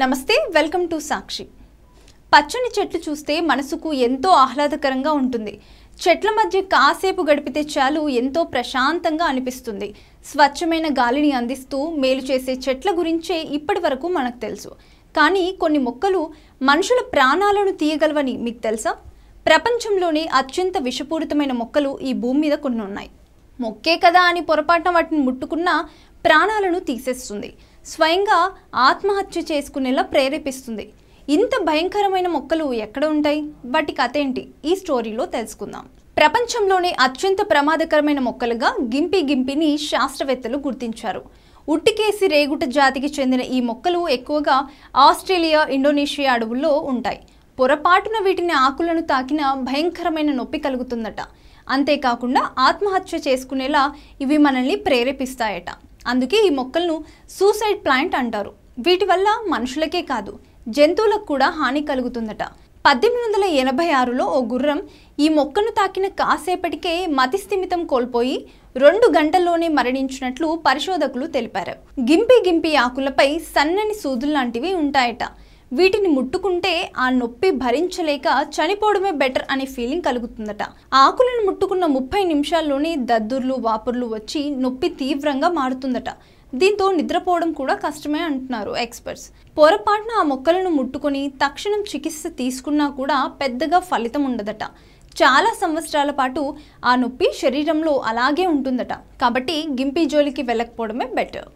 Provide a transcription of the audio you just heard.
నమస్తే welcome to సాక్షి పచ్చని చెట్లు చూస్తే మనసుకు ఎంతో ఆహ్లాదకరంగా ఉంటుంది చెట్ల మధ్య కాసేపు గడిపితే చాలు ఎంతో ప్రశాంతంగా అనిపిస్తుంది స్వచ్ఛమైన గాలిని అందిస్తూ మేలు చేసే చెట్ల గురించే ఇప్పటి వరకు మనకు తెలుసు కానీ కొన్ని మొక్కలు మనుషుల ప్రాణాలను తీయగలవని మీకు తెలుసా ప్రపంచంలోనే అత్యంత విషపూరితమైన మొక్కలు ఈ భూమి మీద కొన్ని ఉన్నాయి మొక్కే కదా అని పొరపాటున వాటిని ముట్టుకున్నా ప్రాణాలను తీసేస్తుంది స్వయంగా ఆత్మహత్య చేసుకునేలా ప్రేరేపిస్తుంది ఇంత భయంకరమైన మొక్కలు ఎక్కడ ఉంటాయి వాటి కథ ఏంటి ఈ స్టోరీలో తెలుసుకుందాం ప్రపంచంలోనే అత్యంత ప్రమాదకరమైన మొక్కలుగా గింపి గింపిని శాస్త్రవేత్తలు గుర్తించారు ఉట్టికేసి రేగుట జాతికి చెందిన ఈ మొక్కలు ఎక్కువగా ఆస్ట్రేలియా ఇండోనేషియా అడవుల్లో ఉంటాయి పొరపాటున వీటిని ఆకులను తాకిన భయంకరమైన నొప్పి కలుగుతుందట అంతేకాకుండా ఆత్మహత్య చేసుకునేలా ఇవి మనల్ని ప్రేరేపిస్తాయట అందుకే ఈ మొక్కలను సూసైడ్ ప్లాంట్ అంటారు వీటి వల్ల మనుషులకే కాదు జంతువులకు కూడా హాని కలుగుతుందట పద్దెనిమిది వందల ఎనభై ఆరులో ఓ గుర్రం ఈ మొక్కను తాకిన కాసేపటికే మతిస్థిమితం కోల్పోయి రెండు గంటల్లోనే మరణించినట్లు పరిశోధకులు తెలిపారు గింపి గింపి ఆకులపై సన్నని సూదులు లాంటివి ఉంటాయట వీటిని ముట్టుకుంటే ఆ నొప్పి భరించలేక చనిపోవడమే బెటర్ అనే ఫీలింగ్ కలుగుతుందట ఆకులను ముట్టుకున్న ముప్పై నిమిషాల్లోనే దద్దుర్లు వాపుర్లు వచ్చి నొప్పి తీవ్రంగా మారుతుందట దీంతో నిద్రపోవడం కూడా కష్టమే అంటున్నారు ఎక్స్పర్ట్స్ పొరపాటున ఆ మొక్కలను ముట్టుకొని తక్షణం చికిత్స తీసుకున్నా కూడా పెద్దగా ఫలితం ఉండదట చాలా సంవత్సరాల పాటు ఆ నొప్పి శరీరంలో అలాగే ఉంటుందట కాబట్టి గింపి జోలికి వెళ్ళకపోవడమే బెటర్